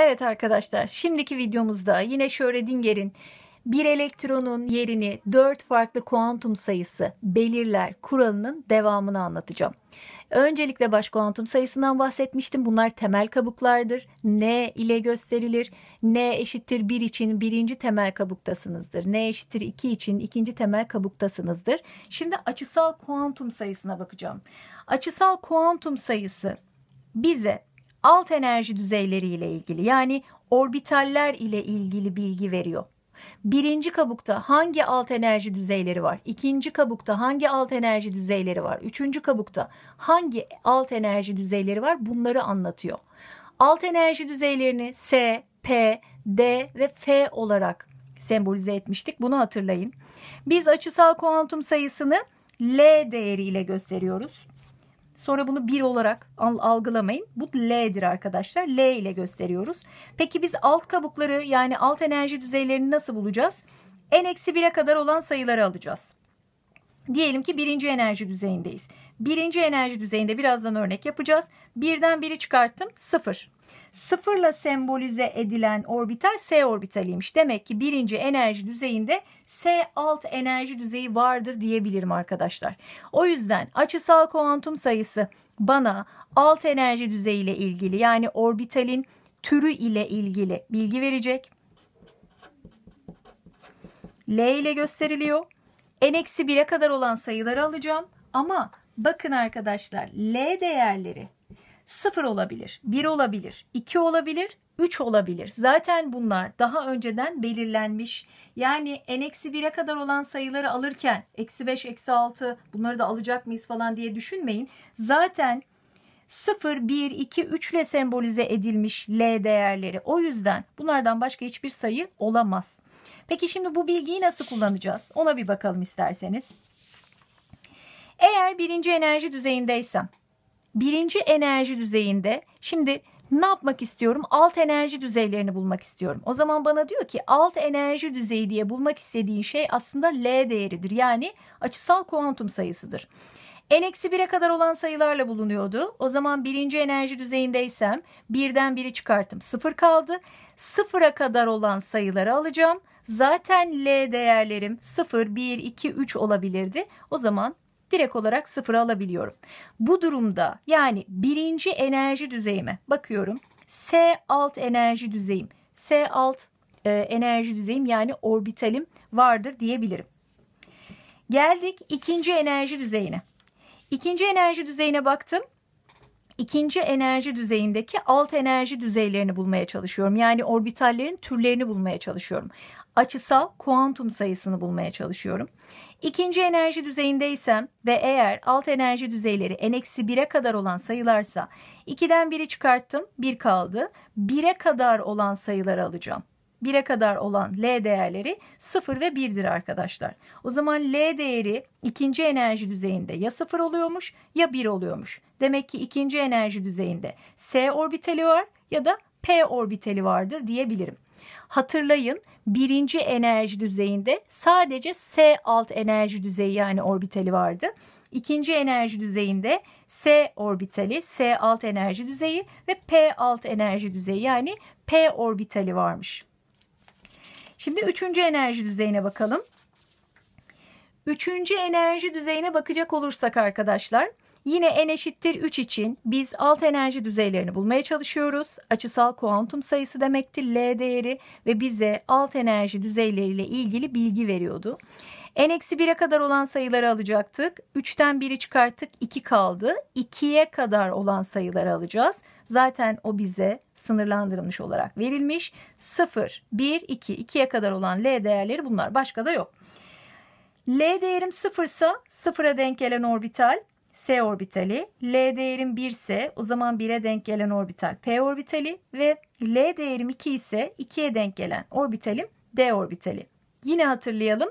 Evet arkadaşlar şimdiki videomuzda yine Schrödinger'in bir elektronun yerini dört farklı kuantum sayısı belirler kuralının devamını anlatacağım. Öncelikle baş kuantum sayısından bahsetmiştim. Bunlar temel kabuklardır. N ile gösterilir. N eşittir 1 için birinci temel kabuktasınızdır. N eşittir 2 için ikinci temel kabuktasınızdır. Şimdi açısal kuantum sayısına bakacağım. Açısal kuantum sayısı bize alt enerji düzeyleriyle ilgili yani orbitaller ile ilgili bilgi veriyor. Birinci kabukta hangi alt enerji düzeyleri var? İkinci kabukta hangi alt enerji düzeyleri var? Üçüncü kabukta hangi alt enerji düzeyleri var? Bunları anlatıyor. Alt enerji düzeylerini S, P, D ve F olarak sembolize etmiştik. Bunu hatırlayın. Biz açısal kuantum sayısını L değeriyle gösteriyoruz. Sonra bunu bir olarak algılamayın. Bu L'dir arkadaşlar. L ile gösteriyoruz. Peki biz alt kabukları yani alt enerji düzeylerini nasıl bulacağız? N-1'e kadar olan sayıları alacağız. Diyelim ki birinci enerji düzeyindeyiz. Birinci enerji düzeyinde birazdan örnek yapacağız. Birden biri çıkarttım sıfır. Sıfırla sembolize edilen orbital S orbitaliymiş. Demek ki birinci enerji düzeyinde S alt enerji düzeyi vardır diyebilirim arkadaşlar. O yüzden açısal kuantum sayısı bana alt enerji düzeyiyle ilgili yani orbitalin türü ile ilgili bilgi verecek. L ile gösteriliyor. N-1'e kadar olan sayıları alacağım. Ama Bakın arkadaşlar L değerleri 0 olabilir, 1 olabilir, 2 olabilir, 3 olabilir. Zaten bunlar daha önceden belirlenmiş. Yani n-1'e kadar olan sayıları alırken eksi 5, eksi 6 bunları da alacak mıyız falan diye düşünmeyin. Zaten 0, 1, 2, 3 ile sembolize edilmiş L değerleri. O yüzden bunlardan başka hiçbir sayı olamaz. Peki şimdi bu bilgiyi nasıl kullanacağız? Ona bir bakalım isterseniz. Eğer birinci enerji düzeyindeysem, birinci enerji düzeyinde şimdi ne yapmak istiyorum? Alt enerji düzeylerini bulmak istiyorum. O zaman bana diyor ki alt enerji düzeyi diye bulmak istediğin şey aslında L değeridir. Yani açısal kuantum sayısıdır. N-1'e kadar olan sayılarla bulunuyordu. O zaman birinci enerji düzeyindeysem birden biri çıkarttım. Sıfır kaldı. Sıfıra kadar olan sayıları alacağım. Zaten L değerlerim 0, 1, 2, 3 olabilirdi. O zaman direkt olarak sıfıra alabiliyorum. Bu durumda yani birinci enerji düzeyime bakıyorum. S alt enerji düzeyim. S alt e, enerji düzeyim yani orbitalim vardır diyebilirim. Geldik ikinci enerji düzeyine. İkinci enerji düzeyine baktım. İkinci enerji düzeyindeki alt enerji düzeylerini bulmaya çalışıyorum. Yani orbitallerin türlerini bulmaya çalışıyorum. Açısal kuantum sayısını bulmaya çalışıyorum. İkinci enerji düzeyindeysem ve eğer alt enerji düzeyleri n-1'e kadar olan sayılarsa 2'den 1'i çıkarttım 1 kaldı. 1'e kadar olan sayıları alacağım. 1'e kadar olan L değerleri 0 ve 1'dir arkadaşlar. O zaman L değeri ikinci enerji düzeyinde ya 0 oluyormuş ya 1 oluyormuş. Demek ki ikinci enerji düzeyinde S orbitali var ya da p orbitali vardır diyebilirim. Hatırlayın birinci enerji düzeyinde sadece S alt enerji düzeyi yani orbitali vardı. İkinci enerji düzeyinde S orbitali, S alt enerji düzeyi ve P alt enerji düzeyi yani P orbitali varmış. Şimdi üçüncü enerji düzeyine bakalım. Üçüncü enerji düzeyine bakacak olursak arkadaşlar Yine n eşittir 3 için biz alt enerji düzeylerini bulmaya çalışıyoruz. Açısal kuantum sayısı demekti L değeri ve bize alt enerji düzeyleriyle ilgili bilgi veriyordu. N-1'e kadar olan sayıları alacaktık. 3'ten 1'i çıkarttık 2 kaldı. 2'ye kadar olan sayıları alacağız. Zaten o bize sınırlandırılmış olarak verilmiş. 0, 1, 2, 2'ye kadar olan L değerleri bunlar. Başka da yok. L değerim 0 ise 0'a denk gelen orbital S orbitali, L değerim 1 ise o zaman 1'e denk gelen orbital P orbitali ve L değerim 2 ise 2'ye denk gelen orbitalim D orbitali. Yine hatırlayalım.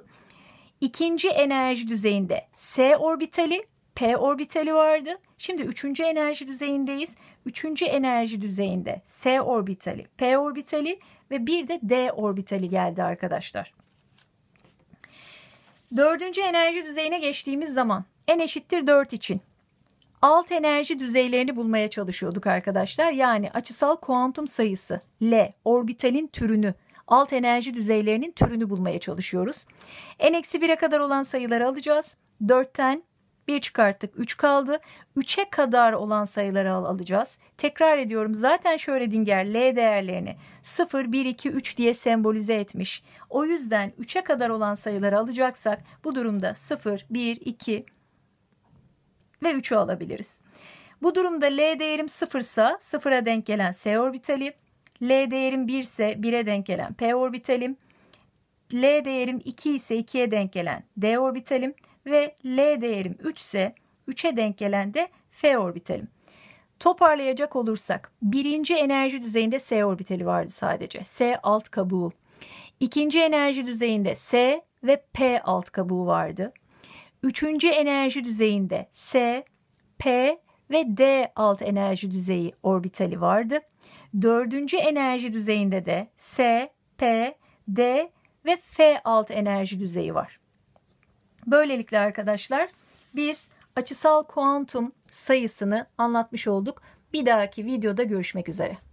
İkinci enerji düzeyinde S orbitali, P orbitali vardı. Şimdi üçüncü enerji düzeyindeyiz. Üçüncü enerji düzeyinde S orbitali, P orbitali ve bir de D orbitali geldi arkadaşlar. Dördüncü enerji düzeyine geçtiğimiz zaman n eşittir 4 için alt enerji düzeylerini bulmaya çalışıyorduk arkadaşlar. Yani açısal kuantum sayısı L orbitalin türünü alt enerji düzeylerinin türünü bulmaya çalışıyoruz. N-1'e eksi kadar olan sayıları alacağız. 4'ten 1 çıkarttık 3 kaldı. 3'e kadar olan sayıları al alacağız. Tekrar ediyorum zaten şöyle dinger L değerlerini 0, 1, 2, 3 diye sembolize etmiş. O yüzden 3'e kadar olan sayıları alacaksak bu durumda 0, 1, 2, ve 3'ü alabiliriz. Bu durumda L değerim 0 ise 0'a denk gelen S orbitali, L değerim 1 ise 1'e denk gelen P orbitalim, L değerim 2 ise 2'ye denk gelen D orbitalim ve L değerim 3 ise 3'e denk gelen de F orbitalim. Toparlayacak olursak birinci enerji düzeyinde S orbitali vardı sadece. S alt kabuğu. İkinci enerji düzeyinde S ve P alt kabuğu vardı. Üçüncü enerji düzeyinde S, P ve D alt enerji düzeyi orbitali vardı. Dördüncü enerji düzeyinde de S, P, D ve F alt enerji düzeyi var. Böylelikle arkadaşlar biz açısal kuantum sayısını anlatmış olduk. Bir dahaki videoda görüşmek üzere.